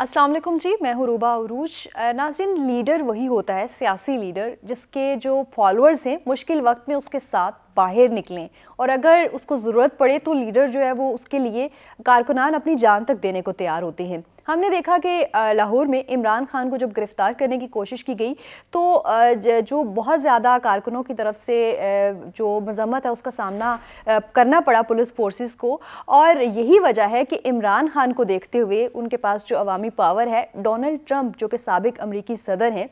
असलम जी मैं हूँ रूबा अरूज नाजिन लीडर वही होता है सियासी लीडर जिसके जो फॉलोअर्स हैं मुश्किल वक्त में उसके साथ बाहर निकलें और अगर उसको ज़रूरत पड़े तो लीडर जो है वो उसके लिए कारकुनान अपनी जान तक देने को तैयार होते हैं हमने देखा कि लाहौर में इमरान खान को जब गिरफ़्तार करने की कोशिश की गई तो जो बहुत ज़्यादा कारकुनों की तरफ से जो मजम्मत है उसका सामना करना पड़ा पुलिस फोर्सेस को और यही वजह है कि इमरान खान को देखते हुए उनके पास जो अवामी पावर है डोनल्ड ट्रंप जो कि सबक अमरीकी सदर हैं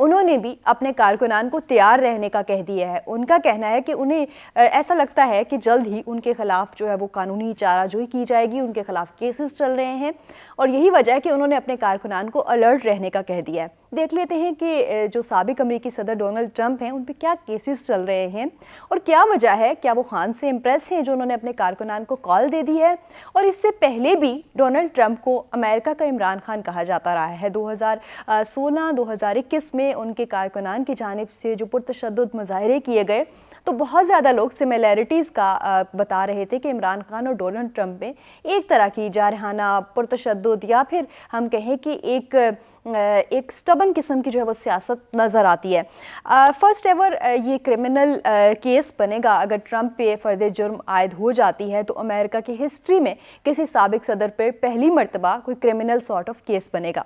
उन्होंने भी अपने कारकुनान को तैयार रहने का कह दिया है उनका कहना है कि उन्हें ऐसा लगता है कि जल्द ही उनके खिलाफ जो है वो कानूनी चाराजोई की जाएगी उनके खिलाफ केसेस चल रहे हैं और यही वजह है कि उन्होंने अपने कारकुनान को अलर्ट रहने का कह दिया है देख लेते हैं कि जो सबक अमरीकी सदर डोनल्ड ट्रंप हैं उन पर क्या केसेस चल रहे हैं और क्या वजह है क्या वो खान से इम्प्रेस हैं जो उन्होंने अपने कारकुनान को कॉल दे दी है और इससे पहले भी डोनल्ड ट्रंप को अमेरिका का इमरान खान कहा जाता रहा है दो हज़ार में में उनके कारकुनान की जानब से जो पुरतशद मुजाहरे किए गए तो बहुत ज़्यादा लोग सिमिलैरिटीज़ का बता रहे थे कि इमरान खान और डोनाल्ड ट्रंप में एक तरह की जारहाना पुरतशद या फिर हम कहें कि एक एक स्टबन किस्म की जो है वो सियासत नज़र आती है फ़र्स्ट एवर ये क्रिमिनल केस बनेगा अगर ट्रंप पे फर्द जुर्म आयद हो जाती है तो अमेरिका की हिस्ट्री में किसी सबक सदर पर पहली मरतबा कोई क्रिमिनल सॉर्ट ऑफ केस बनेगा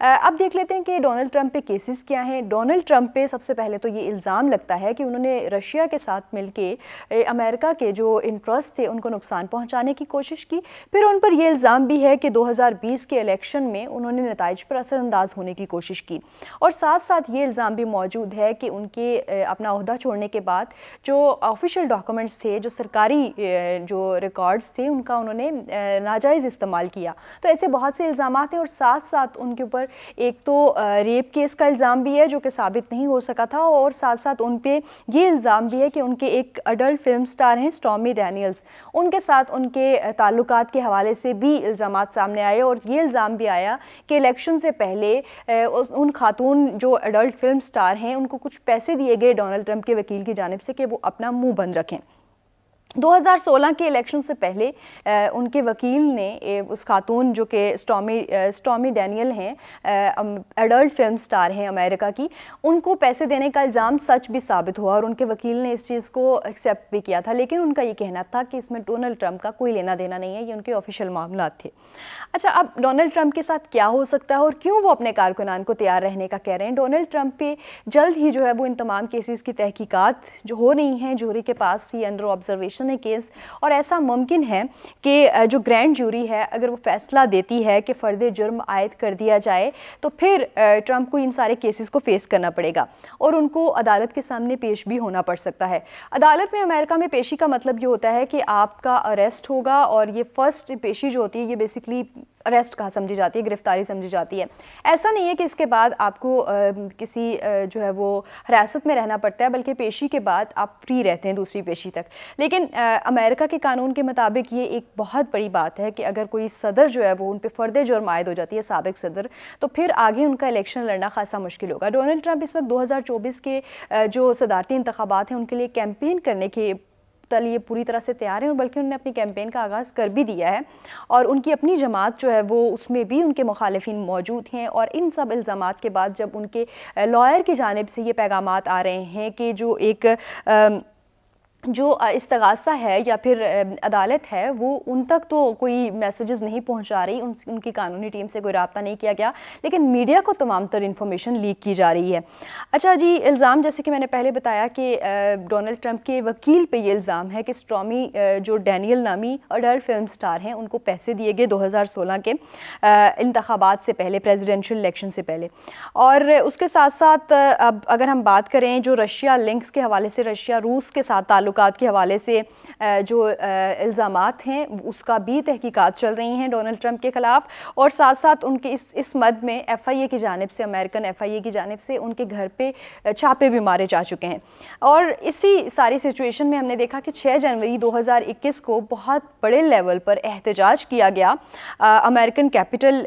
अब देख लेते हैं कि डोनाल्ड ट्रंप पे केसेस क्या हैं डोनाल्ड ट्रंप पे सबसे पहले तो ये इल्ज़ाम लगता है कि उन्होंने रशिया के साथ के अमेरिका के जो इंटरेस्ट थे उनको नुकसान पहुंचाने की कोशिश की फिर उन पर यह इल्ज़ाम भी है कि 2020 के इलेक्शन में उन्होंने नतज पर असरअंदाज नाराज होने की कोशिश की और साथ साथ ये इल्ज़ाम भी मौजूद है कि उनके अपना अहदा छोड़ने के बाद जो ऑफिशियल डॉक्यूमेंट्स थे जो सरकारी जो रिकॉर्ड्स थे उनका उन्होंने नाजायज़ इस्तेमाल किया तो ऐसे बहुत से इल्ज़ाम हैं और साथ साथ उनके ऊपर एक तो रेप केस का इल्ज़ाम भी है जो कि साबित नहीं हो सका था और साथ साथ उन पर ये इल्ज़ाम भी है कि उनके एक अडल्ट फिल्म स्टार हैं स्टॉमी डैनियल्स उनके साथ उनके ताल्लुक के हवाले से भी इल्ज़ाम सामने आए और ये इल्ज़ाम भी आया कि इलेक्शन से पहले पहले उन खातून जो एडल्ट फिल्म स्टार हैं उनको कुछ पैसे दिए गए डोनाल्ड ट्रंप के वकील की जानब से कि वो अपना मुंह बंद रखें 2016 के इलेक्शन से पहले आ, उनके वकील ने ए, उस खातून जो कि स्टॉमी स्टॉमी डैनियल हैं एडल्ट फिल्म स्टार हैं अमेरिका की उनको पैसे देने का इल्ज़ाम सच भी साबित हुआ और उनके वकील ने इस चीज़ को एक्सेप्ट भी किया था लेकिन उनका ये कहना था कि इसमें डोनाल्ड ट्रंप का कोई लेना देना नहीं है ये उनके ऑफिशियल मामला थे अच्छा अब डोनाल्ड ट्रंप के साथ क्या हो सकता है और क्यों वो अपने कारकुनान को तैयार रहने का कह रहे हैं डोनल्ड ट्रंप पे जल्द ही जो है वो इन तमाम केसेस की तहकीकात जो हो रही हैं जूरी के पास ही अंडर ऑब्जर्वेशन ने केस और ऐसा मुमकिन है कि जो ग्रैंड जूरी है अगर वो फैसला देती है कि फ़र्द जुर्म आयद कर दिया जाए तो फिर ट्रंप को इन सारे केसेस को फेस करना पड़ेगा और उनको अदालत के सामने पेश भी होना पड़ सकता है अदालत में अमेरिका में पेशी का मतलब ये होता है कि आपका अरेस्ट होगा और ये फ़र्स्ट पेशी जो होती है ये बेसिकली अरेस्ट कहा समझी जाती है गिरफ्तारी समझी जाती है ऐसा नहीं है कि इसके बाद आपको आ, किसी आ, जो है वो हिरासत में रहना पड़ता है बल्कि पेशी के बाद आप फ्री रहते हैं दूसरी पेशी तक लेकिन आ, अमेरिका के कानून के मुताबिक ये एक बहुत बड़ी बात है कि अगर कोई सदर जो है वो उन पर फर्द जुर्म आयद हो जाती है सबक सदर तो फिर आगे उनका इलेक्शन लड़ना खासा मुश्किल होगा डोनाल्ड ट्रंप इस वक्त दो के जो सदारती इंतबात हैं उनके लिए कैंपेन करने के लिए पूरी तरह से तैयार हैं और बल्कि उन्होंने अपनी कैंपेन का आगाज़ कर भी दिया है और उनकी अपनी जमात जो है वो उसमें भी उनके मुखालफी मौजूद हैं और इन सब इल्ज़ाम के बाद जब उनके लॉयर की जानब से ये पैगाम आ रहे हैं कि जो एक आ, जो इस्तगासा है या फिर अदालत है वो उन तक तो कोई मैसेजेस नहीं पहुंचा रही उन, उनकी कानूनी टीम से कोई रबता नहीं किया गया लेकिन मीडिया को तमाम तर इन्फॉर्मेशन लीक की जा रही है अच्छा जी इल्ज़ाम जैसे कि मैंने पहले बताया कि डोनाल्ड ट्रंप के वकील पे ये इल्ज़ाम है कि स्ट्रॉमी जो डैनियल नामी अडल्ट फिल्म स्टार हैं उनको पैसे दिए गए दो के इंतबात से पहले प्रेजिडेंशल इलेक्शन से पहले और उसके साथ साथ अब अगर हम बात करें जो रशिया लिंक्स के हवाले से रशिया रूस के साथ ताल्लुक ताल्लुकात के हवाले से जो इल्ज़ाम हैं उसका भी तहकीकात चल रही हैं डोनल्ड ट्रंप के ख़िलाफ़ और साथ साथ उनके इस इस मद में एफ़ आई ए की जानब से अमेरिकन एफ़ आई ए की जानब से उनके घर पर छापे भी मारे जा चुके हैं और इसी सारी सिचुएशन में हमने देखा कि छः जनवरी दो हज़ार इक्कीस को बहुत बड़े लेवल पर एहतजाज किया गया अमेरिकन कैपिटल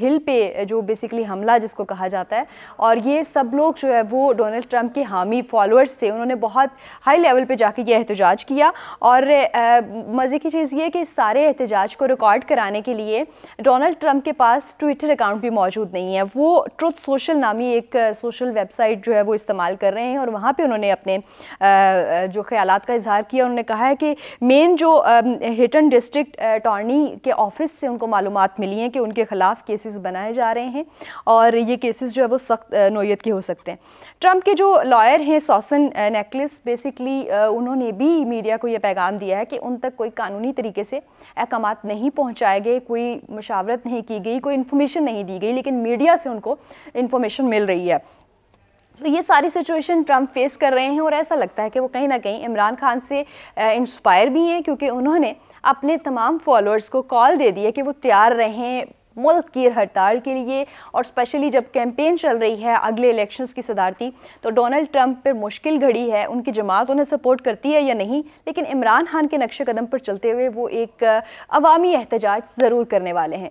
हिल पे जो बेसिकली हमला जिसको कहा जाता है और ये सब लोग जो है वो डोनल्ड ट्रंप के हामी फॉलोअर्स थे उन्होंने बहुत हाई लेवल पर पे जाके ये एहतजाज किया और मज़े की चीज़ ये कि इस सारे एहतजाज को रिकॉर्ड कराने के लिए डोनाल्ड ट्रंप के पास ट्विटर अकाउंट भी मौजूद नहीं है वो ट्रुथ सोशल नामी एक सोशल वेबसाइट जो है वो इस्तेमाल कर रहे हैं और वहाँ पर उन्होंने अपने जो ख्याल का इजहार किया उन्होंने कहा है कि मेन जो हिटन डिस्ट्रिक्ट अटॉर्नी के ऑफिस से उनको मालूम मिली हैं कि उनके खिलाफ केसेस बनाए जा रहे हैं और ये केसेस जो है वो सख्त नोयत के हो सकते हैं ट्रंप के जो लॉयर हैं सॉसन नेकलेस बेसिकली उन्होंने भी मीडिया को यह पैगाम दिया है कि उन तक कोई कानूनी तरीके से अहकाम नहीं पहुँचाए गए कोई मशावरत नहीं की गई कोई इन्फॉर्मेशन नहीं दी गई लेकिन मीडिया से उनको इन्फॉर्मेशन मिल रही है तो ये सारी सिचुएशन ट्रंप फेस कर रहे हैं और ऐसा लगता है कि वो कहीं ना कहीं इमरान खान से इंस्पायर भी हैं क्योंकि उन्होंने अपने तमाम फॉलोअर्स को कॉल दे दी है कि वो तैयार रहें मुल्क गिर हड़ताल के लिए और स्पेशली जब कैंपेन चल रही है अगले इलेक्शंस की सदारती तो डोनाल्ड ट्रंप पर मुश्किल घड़ी है उनकी जमात उन्हें सपोर्ट करती है या नहीं लेकिन इमरान खान के नक्श कदम पर चलते हुए वो एक अवामी एहतजाज ज़रूर करने वाले हैं